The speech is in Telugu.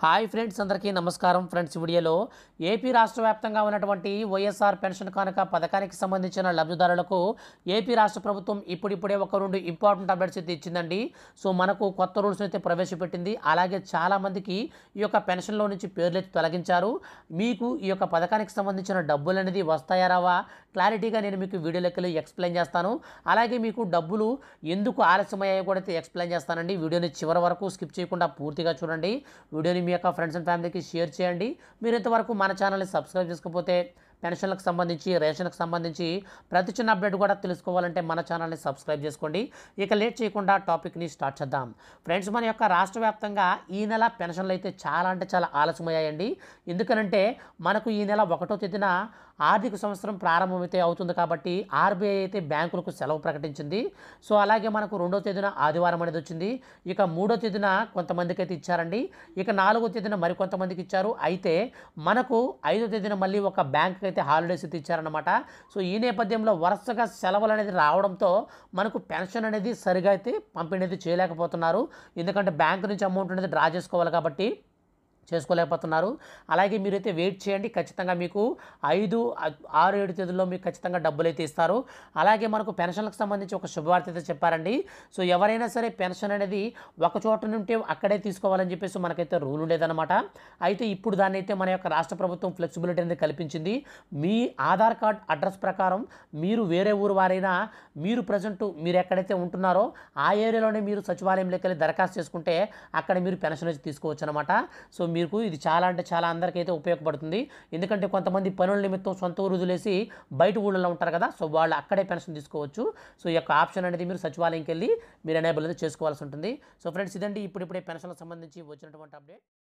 హాయ్ ఫ్రెండ్స్ అందరికీ నమస్కారం ఫ్రెండ్స్ వీడియోలో ఏపీ రాష్ట్ర వ్యాప్తంగా ఉన్నటువంటి వైఎస్ఆర్ పెన్షన్ కానుక పథకానికి సంబంధించిన లబ్ధిదారులకు ఏపీ రాష్ట్ర ప్రభుత్వం ఇప్పుడిప్పుడే ఒక రెండు ఇంపార్టెంట్ అప్డేట్స్ అయితే ఇచ్చిందండి సో మనకు కొత్త రూల్స్ అయితే ప్రవేశపెట్టింది అలాగే చాలామందికి ఈ యొక్క పెన్షన్లో నుంచి పేర్లు అయితే తొలగించారు మీకు ఈ యొక్క పథకానికి సంబంధించిన డబ్బులు అనేది వస్తాయా రావా క్లారిటీగా నేను మీకు వీడియో లెక్కలు ఎక్స్ప్లెయిన్ చేస్తాను అలాగే మీకు డబ్బులు ఎందుకు ఆలస్యమయ్యాయో కూడా అయితే ఎక్స్ప్లెయిన్ చేస్తానండి వీడియోని చివరి వరకు స్కిప్ చేయకుండా పూర్తిగా చూడండి వీడియోని మీ యొక్క ఫ్రెండ్స్ అండ్ ఫ్యామిలీకి షేర్ చేయండి మీరు ఇంతవరకు మన ఛానల్ని సబ్స్క్రైబ్ చేసుకోకపోతే పెన్షన్లకు సంబంధించి రేషన్కు సంబంధించి ప్రతి చిన్న అప్డేట్ కూడా తెలుసుకోవాలంటే మన ఛానల్ని సబ్స్క్రైబ్ చేసుకోండి ఇక లేట్ చేయకుండా టాపిక్ని స్టార్ట్ చేద్దాం ఫ్రెండ్స్ మన యొక్క రాష్ట్ర వ్యాప్తంగా ఈ నెల పెన్షన్లు అయితే చాలా అంటే చాలా ఆలస్యమయ్యాయండి ఎందుకనంటే మనకు ఈ నెల ఒకటో తేదీన ఆర్థిక సంవత్సరం ప్రారంభమైతే అవుతుంది కాబట్టి ఆర్బీఐ అయితే బ్యాంకులకు సెలవు ప్రకటించింది సో అలాగే మనకు రెండో తేదీన ఆదివారం అనేది వచ్చింది ఇక మూడో తేదీన కొంతమందికి అయితే ఇచ్చారండి ఇక నాలుగో తేదీన మరికొంతమందికి ఇచ్చారు అయితే మనకు ఐదో తేదీన మళ్ళీ ఒక బ్యాంక్ అయితే హాలిడేస్ అయితే ఇచ్చారనమాట సో ఈ నేపథ్యంలో వరుసగా సెలవులు అనేది రావడంతో మనకు పెన్షన్ అనేది సరిగా అయితే పంపిణీ అయితే చేయలేకపోతున్నారు ఎందుకంటే బ్యాంకు నుంచి అమౌంట్ అనేది డ్రా చేసుకోవాలి కాబట్టి చేసుకోలేకపోతున్నారు అలాగే మీరైతే వెయిట్ చేయండి ఖచ్చితంగా మీకు ఐదు ఆరు ఏడు తేదీల్లో మీకు ఖచ్చితంగా డబ్బులు అయితే ఇస్తారు అలాగే మనకు పెన్షన్లకు సంబంధించి ఒక శుభవార్త అయితే చెప్పారండి సో ఎవరైనా సరే పెన్షన్ అనేది ఒక చోట నుండి అక్కడే తీసుకోవాలని చెప్పేసి మనకైతే రూల్ ఉండేదన్నమాట అయితే ఇప్పుడు దాన్ని అయితే మన యొక్క రాష్ట్ర ప్రభుత్వం ఫ్లెక్సిబిలిటీ అనేది కల్పించింది మీ ఆధార్ కార్డ్ అడ్రస్ ప్రకారం మీరు వేరే ఊరు వారైనా మీరు ప్రజెంట్ మీరు ఎక్కడైతే ఉంటున్నారో ఆ ఏరియాలోనే మీరు సచివాలయంలోకి వెళ్ళి దరఖాస్తు చేసుకుంటే అక్కడ మీరు పెన్షన్ అయితే తీసుకోవచ్చు అనమాట సో మీకు ఇది చాలా అంటే చాలా అందరికైతే ఉపయోగపడుతుంది ఎందుకంటే కొంతమంది పనుల నిమిత్తం సొంత ఊరు వదిలేసి బయట ఊళ్ళలో ఉంటారు కదా సో వాళ్ళు అక్కడే పెన్షన్ తీసుకోవచ్చు సో ఈ యొక్క ఆప్షన్ అనేది మీరు సచివాలయంకి వెళ్ళి మీరు ఎనేబుల్ అయితే చేసుకోవాల్సి ఉంటుంది సో ఫ్రెండ్స్ ఇదండి ఇప్పుడే పెన్షన్కి సంబంధించి వచ్చినటువంటి అప్డేట్